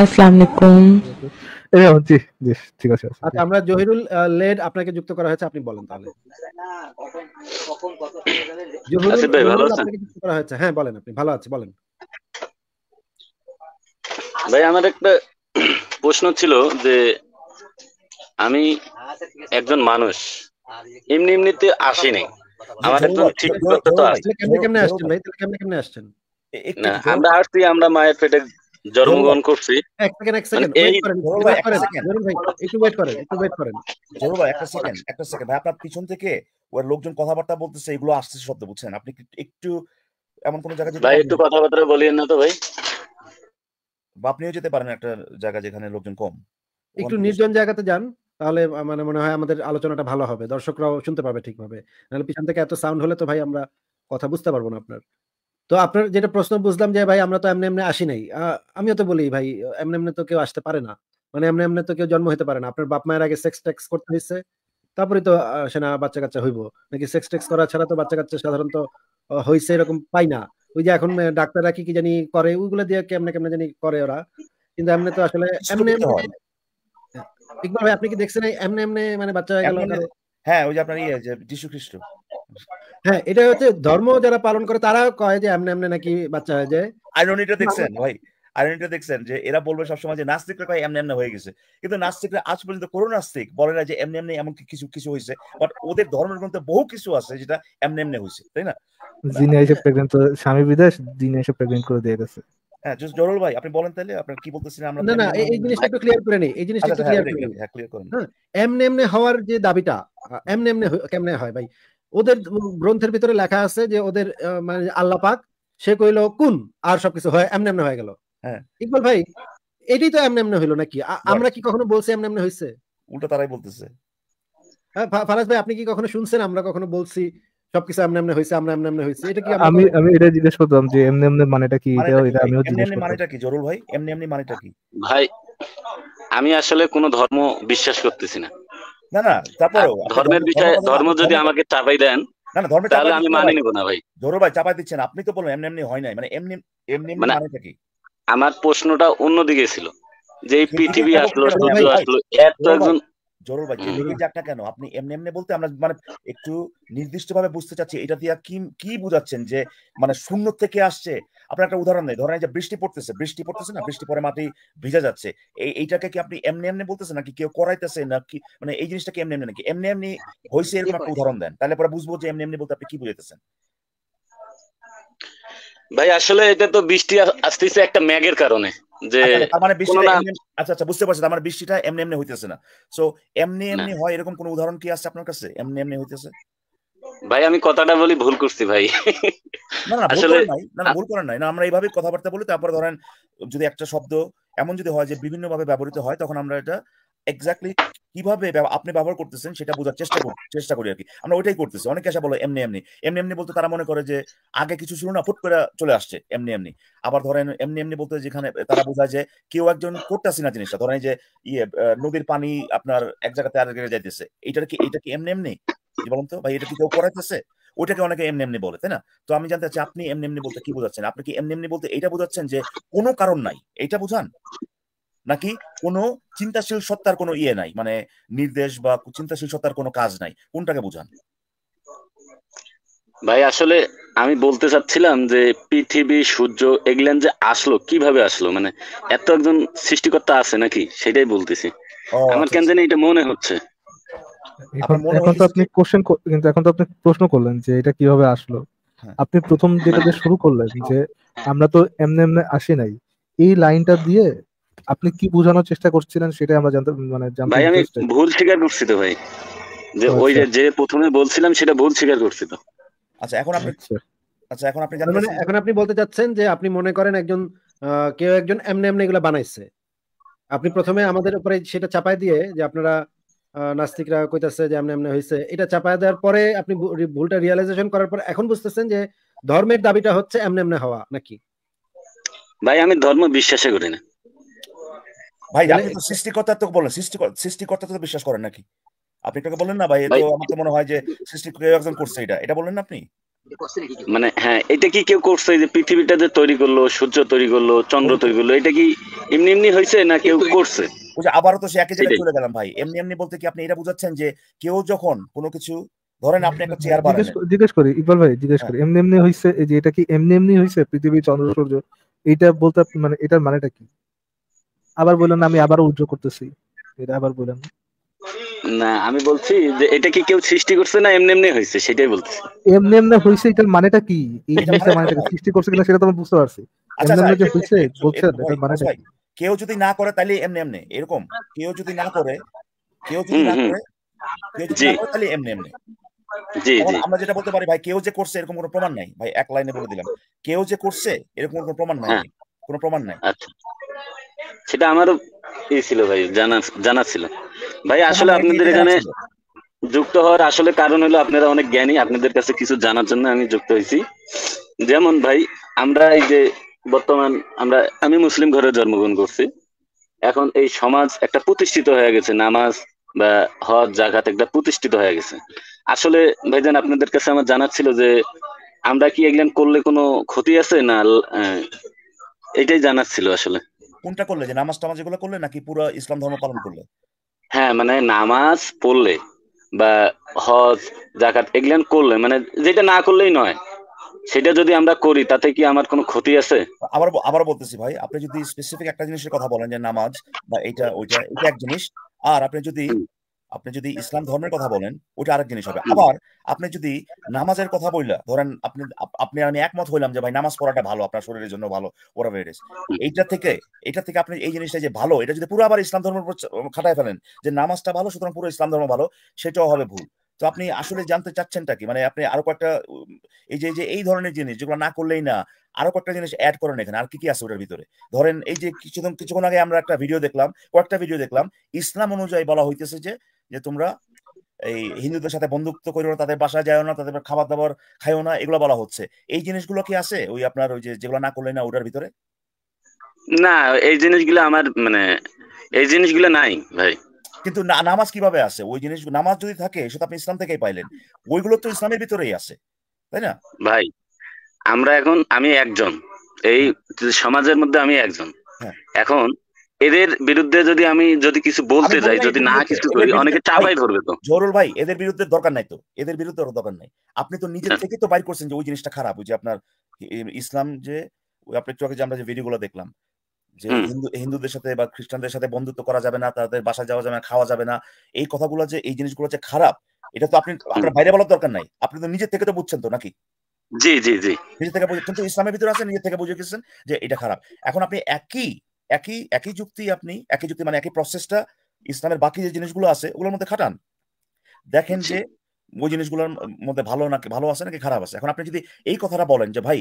আচ্ছা। আচ্ছা, আমরা জহিরুল লেড আপনাকে যুক্ত করা হয়েছে আপনি বলেন তাহলে ভাই হ্যাঁ বলেন আপনি ভালো আছে বলেন ভাই আমার একটা প্রশ্ন ছিল যে আমি একজন মানুষ এমনি এমনিতে আসিনি আমার একদম ঠিক কথা তো আসছে কেমনে কেমনে আসছেন ভাই কেমনে কেমনে আসছেন আমরা আসছি আমরা মায়ের পেটে জন্মগ্রহণ করছি এক সেকেন্ড এক সেকেন্ড মানে ওয়েট করেন ভাই একটু ওয়েট করেন একটু ওয়েট করেন ভাই একটা সেকেন্ড একটা সেকেন্ড ভাই আপনার পিছন থেকে ওর লোকজন কথাবার্তা বলতেছে এগুলো শব্দ বুঝছেন আপনি একটু এমন কোন ভাই একটু কথাবার্তা না তো ভাই বা আপনিও যেতে পারেন একটা জায়গা যেখানে লোকজন কম একটু নির্জন জায়গাতে যান তাহলে মানে মনে হয় আমাদের আলোচনাটা ভালো হবে দর্শকরাও শুনতে পাবে ঠিকভাবে নাহলে পিছন থেকে এত সাউন্ড হলে তো ভাই আমরা কথা বুঝতে পারবো না আপনার তো আপনার যেটা প্রশ্ন বুঝলাম যে ভাই আমরা তো এমনি এমনি আসি নাই আমিও তো বলি ভাই এমনি এমনি তো কেউ আসতে পারে না মানে এমনি এমনি তো কেউ জন্ম হতে পারে না আপনার বাপ মায়ের আগে সেক্স টেক্স করতে হয়েছে তারপরে তো সেনা বাচ্চা কাচ্চা হইব নাকি সেক্স টেক্স করা ছাড়া তো বাচ্চা কাচ্চা সাধারণত হয়েছে এরকম পাই না ওই যে এখন ডাক্তাররা কি কি জানি করে ওইগুলো দিয়ে কেমনে কেমনে জানি করে ওরা কিন্তু এমনি তো আসলে এমনি ইকবাল ভাই আপনি কি দেখছেন এমনি এমনি মানে বাচ্চা হয়ে গেল হ্যাঁ ওই যে আপনার ইয়ে যীশু খ্রিস্ট হ্যাঁ এটা হচ্ছে ধর্ম যারা পালন করে তারা কয় যে এমনি এমনি নাকি বাচ্চা হয়ে যায় আইরনিটা দেখছেন ভাই দেখছেন যে এরা বলবে সবসময় যে নাস্তিকরা কয় এমনি এমনি হয়ে গেছে কিন্তু নাস্তিকরা আজ পর্যন্ত কোনো নাস্তিক বলে না যে এমনি এমনি এমন কিছু কিছু হয়েছে বাট ওদের ধর্মের গ্রন্থে বহু কিছু আছে যেটা এমনি এমনি হয়েছে তাই না দিনে এসে প্রেগন্যান্ট স্বামী বিদেশ যিনি এসে প্রেগন্যান্ট করে দিয়ে গেছে হ্যাঁ ভাই আপনি বলেন তাহলে আপনার কি না এই জিনিসটা ক্লিয়ার করে নেই এই জিনিসটা আচ্ছা, হ্যাঁ, হ্যাঁ, হ্যাঁ, এমনি হওয়ার যে দাবিটা এমনি এমনি কেমনে হয় ভাই ওদের গ্রন্থের ভিতরে লেখা আছে যে ওদের মানে আল্লাহ পাক সে কইলো কোন আর সবকিছু হয় এমনি এমনি হয়ে গেল হ্যাঁ ইকবাল ভাই এটাই তো এমনি এমনি হইলো নাকি আমরা কি কখনো বলছি এমনি এমনি হইছে উল্টো তারাই বলতেছে হ্যাঁ ফারাজ ভাই আপনি কি কখনো শুনছেন আমরা কখনো বলছি সবকিছু এমনি এমনি হইছে আমরা এমনি এমনি হইছে এটা কি আমি আমি এটা জিজ্ঞেস করতাম যে এমনি এমনি মানেটা কি এটা এটা আমিও জিজ্ঞেস এমনি মানেটা কি জরুল ভাই এমনি এমনি মানেটা কি ভাই আমি আসলে কোনো ধর্ম বিশ্বাস করতেছি না না না তারপরেও ধর্মের বিষয়ে ধর্ম যদি আমাকে চাপাই দেন না না ধর্মের তাহলে আমি মানি নিব না ভাই ধরো ভাই চাপাই দিচ্ছেন আপনি তো বললেন এমনি এমনি হয় নাই মানে এমনি এমনি মানে থাকি আমার প্রশ্নটা অন্যদিকে ছিল যে পৃথিবী আসলো সূর্য আসলো এত একজন জরল ভাই লেগে যাক কেন আপনি এমনি এমনি বলতে আমরা মানে একটু নির্দিষ্ট ভাবে বুঝতে চাচ্ছি এটা দিয়ে কি কি বুঝাচ্ছেন যে মানে শূন্য থেকে আসছে আপনার একটা উদাহরণ নেই ধরেন যে বৃষ্টি পড়তেছে বৃষ্টি পড়তেছে না বৃষ্টি পরে মাটি ভিজা যাচ্ছে এই এইটাকে কি আপনি এমনি এমনি বলতেছেন নাকি কেউ করাইতেছে না কি মানে এই জিনিসটাকে এমনি এমনি নাকি এমনি এমনি হয়েছে এরকম একটা উদাহরণ দেন তাহলে পরে বুঝবো যে এমনি এমনি বলতে আপনি কি বুঝাইতেছেন ভাই আসলে এটা তো বৃষ্টি আসতেছে একটা ম্যাগের কারণে যে আচ্ছা, আচ্ছা, তার মানে বৃষ্টিটা আচ্ছা আচ্ছা বুঝতে পারছি তার মানে বৃষ্টিটা এমনি এমনি হইতেছে না সো এমনি এমনি হয় এরকম কোনো উদাহরণ কি আছে আপনার কাছে এমনি এমনি হইতেছে ভাই আমি কথাটা বলি ভুল করছি ভাই না না ভুল করেন না ভুল করেন নাই না আমরা এইভাবে কথাবার্তা বলি তারপর ধরেন যদি একটা শব্দ এমন যদি হয় যে বিভিন্ন ভাবে ব্যবহৃত হয় তখন আমরা এটা এক্স্যাক্টলি কিভাবে আপনি ব্যবহার করতেছেন সেটা বোঝার চেষ্টা করুন চেষ্টা করি আর কি আমরা ওইটাই করতেছি অনেকে আসা বলো এমনি এমনি এমনি এমনি বলতে তারা মনে করে যে আগে কিছু ছিল না ফুট করে চলে আসছে এমনি এমনি আবার ধরেন এমনি এমনি বলতে যেখানে তারা বোঝায় যে কেউ একজন করতেছে না জিনিসটা ধরেন যে ইয়ে নদীর পানি আপনার এক জায়গাতে আর যাইতেছে এটা কি এটা কি এমনি এমনি কি বলুন তো ভাই এটা কি কেউ করাইতেছে ওইটাকে অনেকে এমনি এমনি বলে তাই না তো আমি জানতে চাচ্ছি আপনি এমনি এমনি বলতে কি বোঝাচ্ছেন আপনি কি এমনি এমনি বলতে এটা বোঝাচ্ছেন যে কোনো কারণ নাই এটা বোঝান নাকি কোনো চিন্তাশীল সত্তার কোনো ইয়ে নাই মানে নির্দেশ বা চিন্তাশীল সত্তার কোনো কাজ নাই কোনটাকে বোঝান ভাই আসলে আমি বলতে চাচ্ছিলাম যে পৃথিবী সূর্য এগুলেন যে আসলো কিভাবে আসলো মানে এত একজন সৃষ্টিকর্তা আছে নাকি সেটাই বলতেছি আচ্ছা, আমার কেন আচ্ছা। জানি এটা মনে হচ্ছে এখন তো আপনি কোশ্চেন কিন্তু এখন তো আপনি প্রশ্ন করলেন যে এটা কিভাবে আসলো হ্যাঁ। আপনি প্রথম যেটা শুরু করলেন হ্যাঁ। যে আমরা তো এমনি এমনি আসি নাই এই লাইনটা দিয়ে আপনি কি বোঝানোর চেষ্টা করছিলেন সেটা আমরা জানতে মানে জানতে ভাই আমি ভুল স্বীকার করছি তো ভাই যে আচ্ছা। ওই যে প্রথমে বলছিলাম সেটা ভুল স্বীকার করছি তো আচ্ছা এখন আপনি আচ্ছা, আচ্ছা এখন আপনি মানে এখন আপনি বলতে চাচ্ছেন যে আপনি মনে করেন একজন কেউ একজন এমনি এমনি এগুলো বানাইছে আপনি প্রথমে আমাদের উপরে সেটা চাপাই দিয়ে যে আপনারা নাস্তিকরা কইতাছে যে এমনি এমনি হইছে এটা চাপায় দেওয়ার পরে আপনি ভুলটা রিয়ালাইজেশন করার পর এখন বুঝতেছেন যে ধর্মের দাবিটা হচ্ছে এমনি এমনি হওয়া নাকি ভাই আমি ধর্ম বিশ্বাসে করি না ভাই আপনি তো সৃষ্টিকর্তা তো বলেন সৃষ্টিকর্তা তো বিশ্বাস করেন নাকি আপনি এটাকে বলেন না ভাই আমার তো মনে হয় যে সৃষ্টি কেউ একজন করছে এটা এটা বলেন না আপনি মানে হ্যাঁ এটা কি কেউ করছে যে পৃথিবীটা যে তৈরি করলো সূর্য তৈরি করলো চন্দ্র তৈরি করলো এটা কি এমনি এমনি হয়েছে না কেউ করছে আবারও তো সে একই জায়গায় চলে গেলাম ভাই এমনি এমনি বলতে কি আপনি এটা বুঝাচ্ছেন যে কেউ যখন কোনো কিছু ধরেন আপনি একটা চেয়ার জিজ্ঞেস করি ইকবাল ভাই জিজ্ঞেস করি হ্যাঁ। এমনি এমনি হইছে যে এটা কি এমনি এমনি হইছে পৃথিবী চন্দ্র সূর্য এটা বলতে মানে এটার মানেটা কি আবার বললেন আমি আবার উজ্জ্ব করতেছি এটা আবার বললেন না আমি বলছি যে এটা কি কেউ সৃষ্টি করছে না এমনি এমনি হয়েছে সেটাই বলতেছি এমনি এমনি হয়েছে এটার মানেটা কি এই জিনিসটা মানেটা সৃষ্টি করছে কিনা সেটা তো আমি বুঝতে পারছি আচ্ছা, এমনি আচ্ছা, এমনি যে হয়েছে বলছেন এটার মানেটা কি কেউ যদি না করে তাহলে এমনি এমনি এরকম কেউ যদি না করে কেউ যদি না করে কেউ না করে তাহলে এমনি এমনি জি জি আমরা যেটা বলতে পারি ভাই কেউ যে করছে এরকম কোনো প্রমাণ নাই ভাই এক লাইনে বলে দিলাম কেউ যে করছে এরকম কোনো প্রমাণ নাই হ্যাঁ। কোনো প্রমাণ নাই আচ্ছা। সেটা আমারও ই ছিল ভাই জানা জানা ছিল ভাই আসলে হ্যাঁ, আপনাদের এখানে যুক্ত হওয়ার আসলে কারণ হলো আপনারা অনেক জ্ঞানী আপনাদের কাছে কিছু জানার জন্য আমি যুক্ত হয়েছি যেমন ভাই আমরা এই যে বর্তমান আমরা আমি মুসলিম ঘরে জন্মগ্রহণ করছি এখন এই সমাজ একটা প্রতিষ্ঠিত হয়ে গেছে নামাজ বা হজ জাগাত একটা প্রতিষ্ঠিত হয়ে গেছে আসলে ভাই যেন আপনাদের কাছে আমার জানার ছিল যে আমরা কি এগুলান করলে কোনো ক্ষতি আছে না এটাই জানার ছিল আসলে কোনটা করলে যে নামাজ টামাজ এগুলো করলে নাকি পুরো ইসলাম ধর্ম পালন করলে হ্যাঁ মানে নামাজ পড়লে বা হজ জাকাত এগুলান করলে মানে যেটা না করলেই নয় সেটা যদি আমরা করি তাতে কি আমার কোনো ক্ষতি আছে আবার আবার বলতেছি ভাই আপনি যদি স্পেসিফিক একটা জিনিসের কথা বলেন যে নামাজ বা এটা ওইটা এটা এক জিনিস আর আপনি যদি আপনি যদি হ্যাঁ। ইসলাম ধর্মের কথা বলেন ওইটা আরেক জিনিস হবে হ্যাঁ। আবার আপনি যদি নামাজের কথা বললা ধরেন আপনি আপনি আমি একমত হইলাম যে ভাই নামাজ পড়াটা ভালো আপনার শরীরের জন্য ভালো ওরা ভেরিস এইটা থেকে এটা থেকে আপনি এই জিনিসটা যে ভালো এটা যদি পুরো আবার ইসলাম ধর্মের উপর খাটায় ফেলেন যে নামাজটা ভালো সুতরাং পুরো ইসলাম ধর্ম ভালো সেটাও হবে ভুল তো আপনি আসলে জানতে চাচ্ছেনটা কি মানে আপনি আরো কয়েকটা এই যে এই ধরনের জিনিস যেগুলো না করলেই না আরো কয়েকটা জিনিস অ্যাড করেন এখানে আর কি কি আছে ওটার ভিতরে ধরেন এই যে কিছুক্ষণ কিছুক্ষণ আগে আমরা একটা ভিডিও দেখলাম কয়েকটা ভিডিও দেখলাম ইসলাম অনুযায়ী বলা হইতেছে যে যে তোমরা এই হিন্দুদের সাথে বন্ধুত্ব করিও না তাদের বাসায় যায় না তাদের খাবার দাবার খাইও না এগুলো বলা হচ্ছে এই জিনিসগুলো কি আছে ওই আপনার ওই যেগুলো না করলে না ওটার ভিতরে না এই জিনিসগুলো আমার মানে এই জিনিসগুলো নাই ভাই কিন্তু নামাজ কিভাবে আছে ওই জিনিস নামাজ যদি থাকে সেটা আপনি ইসলাম থেকেই পাইলেন ওইগুলো তো ইসলামের ভিতরেই আছে তাই না ভাই আমরা এখন আমি একজন এই হ্যাঁ। সমাজের মধ্যে আমি একজন হ্যাঁ। এখন এদের বিরুদ্ধে যদি আমি যদি কিছু বলতে যাই যদি না কিছু করি অনেকে চাপাই ধরবে তো জরুল ভাই এদের বিরুদ্ধে দরকার নাই তো এদের বিরুদ্ধে দরকার নাই আপনি তো নিজে হ্যাঁ। থেকে তো বাইর করছেন যে ওই জিনিসটা খারাপ ওই যে আপনার ইসলাম যে আপনি চোখে যে আমরা যে ভিডিওগুলো দেখলাম যে হিন্দু হিন্দুদের সাথে বা খ্রিস্টানদের সাথে বন্ধুত্ব করা যাবে না তাদের বাসা যাওয়া যাবে না খাওয়া যাবে না এই কথাগুলো যে এই জিনিসগুলো যে খারাপ এটা তো আপনি আপনার বাইরে বলার দরকার নাই আপনি তো নিজের থেকে তো বুঝছেন তো নাকি জি জি জি নিজের থেকে বুঝে কিন্তু ইসলামের ভিতরে আছে নিজের থেকে বুঝে গেছেন যে এটা খারাপ এখন আপনি একই একই একই যুক্তি আপনি একই যুক্তি মানে একই প্রসেসটা ইসলামের বাকি যে জিনিসগুলো আছে ওগুলোর মধ্যে খাটান দেখেন যে ওই জিনিসগুলোর মধ্যে ভালো নাকি ভালো আছে নাকি খারাপ আছে এখন আপনি যদি এই কথাটা বলেন যে ভাই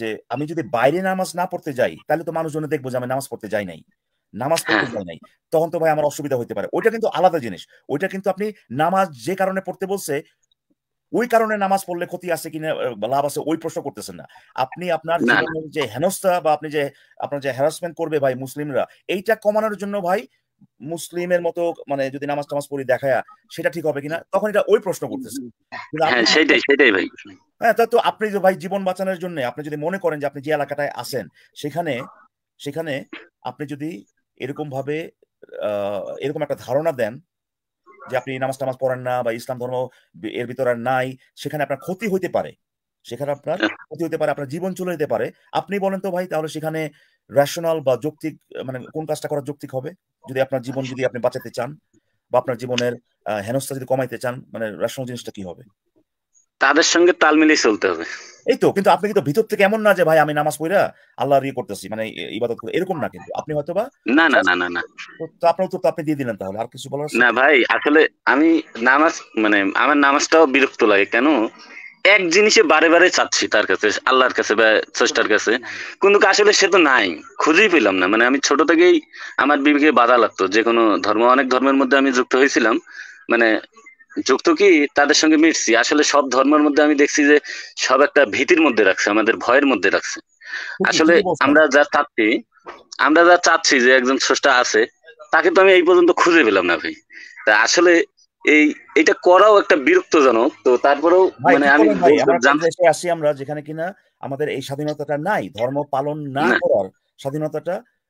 যে আমি যদি বাইরে নামাজ না পড়তে যাই তাহলে তো মানুষজন দেখবো যে আমি নামাজ পড়তে যাই নাই নামাজ পড়তে হ্যাঁ। যাই নাই তখন তো ভাই আমার অসুবিধা হইতে পারে ওইটা কিন্তু আলাদা জিনিস ওইটা কিন্তু আপনি নামাজ যে কারণে পড়তে বলছে ওই কারণে নামাজ পড়লে ক্ষতি আছে কিনা লাভ আছে ওই প্রশ্ন করতেছেন না আপনি আপনার যে হেনস্থা বা আপনি যে আপনার যে হ্যারাসমেন্ট করবে ভাই মুসলিমরা এইটা কমানোর জন্য ভাই মুসলিমের মতো মানে যদি নামাজ টামাজ পড়ি দেখায় সেটা ঠিক হবে কিনা তখন এটা ওই প্রশ্ন করতেছে হ্যাঁ, হ্যাঁ তা তো আপনি যে ভাই জীবন বাঁচানোর জন্য আপনি যদি মনে করেন যে আপনি যে এলাকাটায় আছেন সেখানে সেখানে আপনি যদি এরকম ভাবে এরকম একটা ধারণা দেন যে আপনি নামাজ টামাজ পড়েন না বা ইসলাম ধর্ম এর ভিতরে নাই সেখানে আপনার ক্ষতি হইতে পারে সেখানে আপনার ক্ষতি হতে পারে আপনার জীবন চলে যেতে পারে আপনি বলেন তো ভাই তাহলে সেখানে রেশনাল বা যৌক্তিক মানে কোন কাজটা করা যৌক্তিক হবে যদি আপনার জীবন যদি আপনি বাঁচাতে চান বা আপনার জীবনের হেনস্থা যদি কমাইতে চান মানে রেশনাল জিনিসটা কি হবে তাদের সঙ্গে তাল মিলিয়ে চলতে হবে এই তো কিন্তু আপনি কিন্তু ভিতর থেকে এমন না যে ভাই আমি নামাজ পড়া আল্লাহর ইয়ে করতেছি মানে ইবাদত করে এরকম না কিন্তু আপনি হয়তো বা না না না না না তো আপনার উত্তর তো আপনি দিয়ে দিলেন তাহলে আর কিছু বলার না ভাই আসলে আমি নামাজ মানে আমার নামাজটাও বিরক্ত লাগে কেন এক জিনিসে বারে বারে চাচ্ছি তার কাছে আল্লাহর কাছে বা স্রষ্টার কাছে কিন্তু আসলে সে তো নাই খুঁজেই পেলাম না মানে আমি ছোট থেকেই আমার বিবেকে বাধা লাগতো যে কোনো ধর্ম অনেক ধর্মের মধ্যে আমি যুক্ত হয়েছিলাম মানে যুক্ত কি তাদের সঙ্গে মিটছি আসলে সব ধর্মের মধ্যে আমি দেখছি যে সব একটা ভীতির মধ্যে রাখছে আমাদের ভয়ের মধ্যে রাখছে আসলে আমরা যা চাচ্ছি আমরা যা চাচ্ছি যে একজন স্রষ্টা আছে তাকে তো আমি এই পর্যন্ত খুঁজে পেলাম না ভাই তা আসলে এই এটা করাও একটা বিরক্তজনক তো তারপরেও মানে আমি দেশে আসি আমরা যেখানে কিনা আমাদের এই স্বাধীনতাটা নাই ধর্ম পালন না করার স্বাধীনতাটা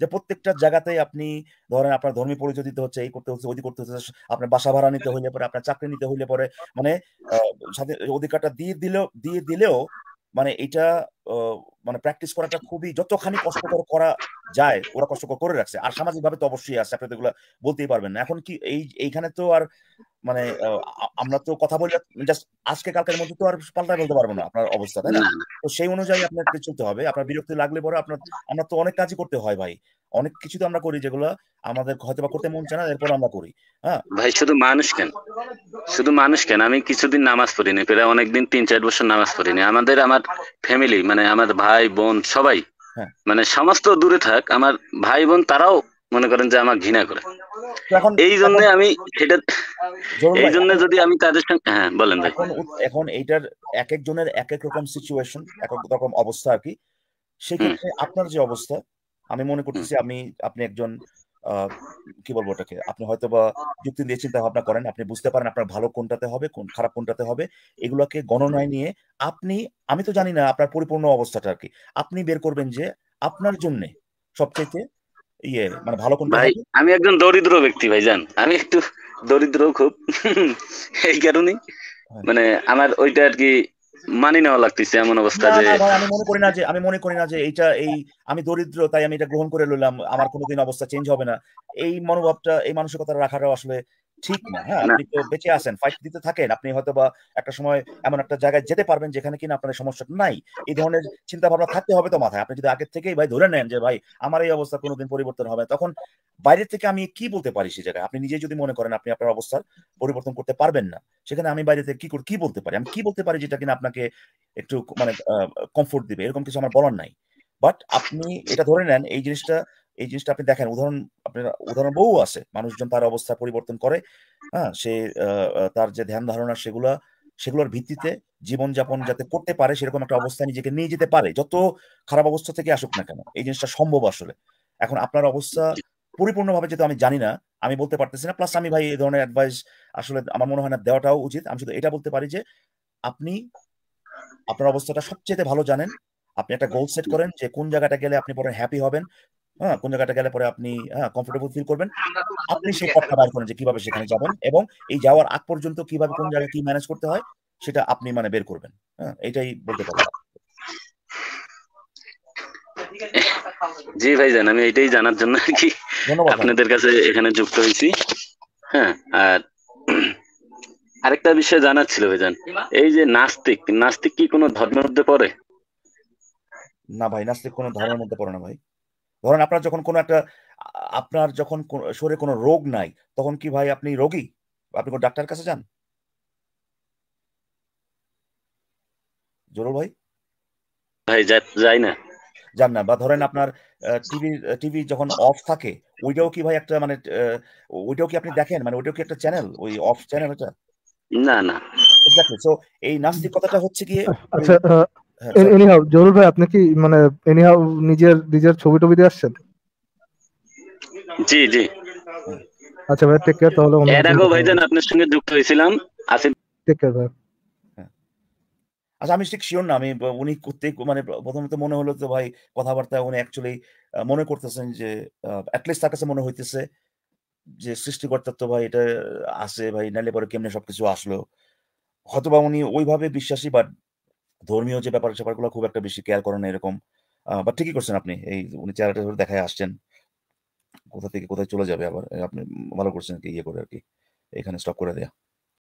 যে প্রত্যেকটা জায়গাতে আপনি ধরেন আপনার ধর্মী পরিচয় দিতে হচ্ছে এই করতে হচ্ছে ওই করতে হচ্ছে আপনার বাসা ভাড়া নিতে হইলে পরে আপনার চাকরি নিতে হইলে পরে মানে অধিকারটা দিয়ে দিলেও দিয়ে দিলেও মানে এটা মানে প্র্যাকটিস করাটা খুবই যতখানি কষ্টকর করা যায় ওরা কষ্টকর করে রাখছে আর ভাবে তো অবশ্যই আছে আপনি এগুলো বলতেই পারবেন না এখন কি এই এইখানে তো আর মানে আমরা তো কথা বলি জাস্ট আজকে কালকের মধ্যে তো আর পাল্টায় বলতে পারবো না আপনার অবস্থা তাই না তো সেই অনুযায়ী আপনাকে চলতে হবে আপনার বিরক্তি লাগলে পরে আপনার আমরা তো অনেক কাজই করতে হয় ভাই অনেক কিছু তো আমরা করি যেগুলো আমাদের হয়তো বা করতে মন চায় না এরপর আমরা করি হ্যাঁ ভাই শুধু মানুষ কেন শুধু মানুষ কেন আমি কিছুদিন নামাজ পড়িনি প্রায় অনেকদিন তিন চার বছর নামাজ পড়িনি আমাদের আমার ফ্যামিলি মানে আমার ভাই বোন সবাই হ্যাঁ। মানে সমাজ তো দূরে থাক আমার ভাই বোন তারাও মনে করেন যে আমার ঘৃণা করে এই জন্য আমি সেটা এই জন্য যদি আমি তাদের সঙ্গে হ্যাঁ বলেন ভাই এখন এইটার এক একজনের এক এক রকম সিচুয়েশন এক এক রকম অবস্থা আর কি সেক্ষেত্রে আপনার যে অবস্থা আমি মনে করতেছি আমি আপনি একজন কি বলবো ওটাকে আপনি হয়তো বা যুক্তি দিয়ে চিন্তা ভাবনা করেন আপনি বুঝতে পারেন আপনার ভালো কোনটাতে হবে কোন খারাপ কোনটাতে হবে এগুলোকে গণনায় নিয়ে আপনি আমি তো জানি না আপনার পরিপূর্ণ অবস্থাটা আর কি আপনি বের করবেন যে আপনার জন্য সবচেয়ে ইয়ে মানে ভালো কোনটা ভাই আমি একজন দরিদ্র ব্যক্তি ভাই জান আমি একটু দরিদ্র খুব এই কারণে হ্যাঁ। মানে আমার ওইটা আর কি মানি নেওয়া লাগতেছে এমন অবস্থা যে আমি মনে করি না যে আমি মনে করি না যে এইটা এই আমি দরিদ্র তাই আমি এটা গ্রহণ করে ললাম আমার কোনোদিন অবস্থা চেঞ্জ হবে না এই মনোভাবটা এই মানসিকতা রাখাটাও আসলে ঠিক না হ্যাঁ আপনি তো বেঁচে আসেন ফাইট দিতে থাকেন আপনি হয়তো বা একটা সময় এমন একটা জায়গায় যেতে পারবেন যেখানে কিনা আপনার সমস্যা নাই এই ধরনের চিন্তা ভাবনা থাকতে হবে তো মাথায় আপনি যদি আগের থেকেই ভাই ধরে নেন যে ভাই আমার এই অবস্থা কোনোদিন পরিবর্তন হবে তখন বাইরে থেকে আমি কি বলতে পারি সেই জায়গায় আপনি নিজে যদি মনে করেন আপনি আপনার অবস্থার পরিবর্তন করতে পারবেন না সেখানে আমি বাইরে থেকে কি কি বলতে পারি আমি কি বলতে পারি যেটা কিনা আপনাকে একটু মানে কমফোর্ট দিবে এরকম কিছু আমার বলার নাই বাট আপনি এটা ধরে নেন এই জিনিসটা এই জিনিসটা আপনি দেখেন উদাহরণ আপনার উদাহরণ বহু আছে মানুষজন তার অবস্থা পরিবর্তন করে হ্যাঁ সে তার যে ধ্যান ধারণা সেগুলা সেগুলোর ভিত্তিতে জীবনযাপন যাতে করতে পারে সেরকম একটা অবস্থায় নিজেকে নিয়ে যেতে পারে যত খারাপ অবস্থা থেকে আসুক না কেন এই জিনিসটা সম্ভব আসলে এখন আপনার অবস্থা পরিপূর্ণভাবে যেহেতু আমি জানি না আমি বলতে পারতেছি না প্লাস আমি ভাই এই ধরনের অ্যাডভাইস আসলে আমার মনে হয় না দেওয়াটাও উচিত আমি শুধু এটা বলতে পারি যে আপনি আপনার অবস্থাটা সবচেয়ে ভালো জানেন আপনি একটা গোল সেট করেন যে কোন জায়গাটা গেলে আপনি পরে হ্যাপি হবেন হ্যাঁ কোন জায়গাটা গেলে পরে আপনি হ্যাঁ কমফোর্টেবল ফিল করবেন হ্যাঁ, আপনি সেই কথা বার করেন যে কিভাবে সেখানে যাবেন এবং এই যাওয়ার আগ পর্যন্ত কিভাবে কোন জায়গায় কি ম্যানেজ করতে হয় সেটা আপনি মানে বের করবেন হ্যাঁ এটাই বলতে পারবেন জি জান আমি এটাই জানার জন্য আর কি আপনাদের কাছে এখানে যুক্ত হয়েছি হ্যাঁ আর আরেকটা বিষয় জানার ছিল ভাই জান এই যে নাস্তিক নাস্তিক কি কোনো ধর্মের মধ্যে পড়ে না ভাই নাস্তিক কোনো ধর্মের মধ্যে পড়ে না ভাই ধরেন আপনার যখন কোনো একটা আপনার যখন শরীরে কোনো রোগ নাই তখন কি ভাই আপনি রোগী আপনি কোন ডাক্তার কাছে যান জরুল ভাই ভাই যাই না যান না বা ধরেন আপনার টিভি টিভি যখন অফ থাকে ওইটাও কি ভাই একটা মানে ওইটাও কি আপনি দেখেন মানে ওইটাও কি একটা চ্যানেল ওই অফ চ্যানেল এটা না না এক্স্যাক্টলি সো এই নাস্তিকতাটা হচ্ছে কি আচ্ছা হ্যাঁ, এনিহাউ জরুর ভাই আপনি কি মানে এনিহাউ নিজের নিজের ছবি টবি দিয়ে আসছেন জি জি আচ্ছা ভাই টেক কেয়ার তাহলে এর আগেও ভাইজান আপনার সঙ্গে যুক্ত হয়েছিলাম আসেন টেক কেয়ার ভাই হ্যাঁ। আচ্ছা আমি ঠিক শিওর না আমি উনি করতে মানে প্রথমত মনে হলো যে ভাই কথাবার্তা উনি অ্যাকচুয়ালি মনে করতেছেন যে অ্যাটলিস্ট তার কাছে মনে হইতেছে যে সৃষ্টিকর্তার তো ভাই এটা আসে ভাই নালে পরে কেমনে সবকিছু আসলো হয়তোবা উনি ওইভাবে বিশ্বাসী বাট ধর্মীয় যে ব্যাপার স্যাপারগুলো খুব একটা বেশি কেয়ার করেন এরকম বা ঠিকই করছেন আপনি এই উনি চেহারাটা ধরে দেখায় আসছেন কোথা থেকে কোথায় চলে যাবে আবার আপনি ভালো করছেন আর কি ইয়ে করে আর কি এখানে স্টপ করে দেয়া